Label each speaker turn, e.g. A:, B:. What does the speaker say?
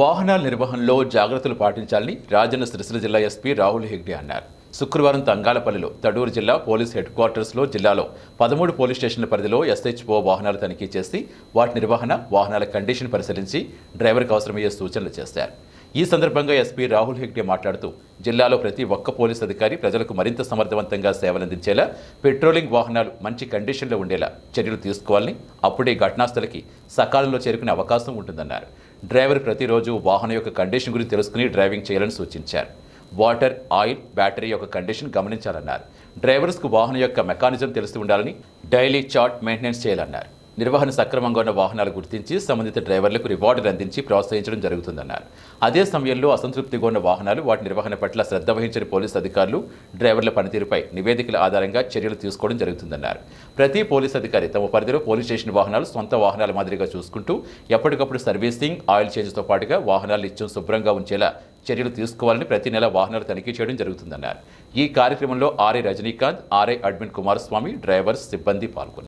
A: వాహనాల నిర్వహణలో జాగ్రత్తలు పాటించాలని రాజన్న సిరిసిల్ల జిల్లా ఎస్పీ రాహుల్ హెగ్డే అన్నారు శుక్రవారం తంగాలపల్లిలో తడూరు జిల్లా పోలీస్ హెడ్ క్వార్టర్స్లో జిల్లాలో పదమూడు పోలీస్ స్టేషన్ల పరిధిలో ఎస్హెచ్ఓ వాహనాలు తనిఖీ చేసి వాటి నిర్వహణ వాహనాల కండిషన్ పరిశీలించి డ్రైవర్కు అవసరమయ్యే సూచనలు చేశారు ఈ సందర్భంగా ఎస్పీ రాహుల్ హెగ్డే మాట్లాడుతూ జిల్లాలో ప్రతి ఒక్క పోలీస్ అధికారి ప్రజలకు మరింత సమర్థవంతంగా సేవలందించేలా పెట్రోలింగ్ వాహనాలు మంచి కండిషన్లో ఉండేలా చర్యలు తీసుకోవాలని అప్పుడే ఘటనాస్థలకి సకాలంలో చేరుకునే అవకాశం ఉంటుందన్నారు డ్రైవర్ ప్రతిరోజు వాహనం యొక్క కండిషన్ గురించి తెలుసుకుని డ్రైవింగ్ చేయాలని సూచించారు వాటర్ ఆయిల్ బ్యాటరీ యొక్క కండిషన్ గమనించాలన్నారు డ్రైవర్స్కు వాహనం యొక్క మెకానిజం తెలిసి ఉండాలని డైలీ చార్ట్ మెయింటెనెన్స్ చేయాలన్నారు నిర్వహణ సక్రమంగా ఉన్న వాహనాలు గుర్తించి సంబంధిత డ్రైవర్లకు రివార్డులు అందించి ప్రోత్సహించడం జరుగుతుందన్నారు అదే సమయంలో అసంతృప్తిగా ఉన్న వాహనాలు వాటి నిర్వహణ పట్ల శ్రద్ధ వహించిన పోలీసు అధికారులు డ్రైవర్ల పనితీరుపై నివేదికల ఆధారంగా చర్యలు తీసుకోవడం జరుగుతుందన్నారు ప్రతి పోలీసు అధికారి తమ పరిధిలో పోలీస్ స్టేషన్ వాహనాలు సొంత వాహనాల మాదిరిగా చూసుకుంటూ ఎప్పటికప్పుడు సర్వీసింగ్ ఆయిల్ చేంజ్తో పాటుగా వాహనాలు నిత్యం శుభ్రంగా ఉంచేలా చర్యలు తీసుకోవాలని ప్రతి నెల వాహనాలు తనిఖీ చేయడం జరుగుతుందన్నారు ఈ కార్యక్రమంలో RA Rajinikanth RA admin Kumaraswamy drivers సిబ్బంది పాల్గొన్నారు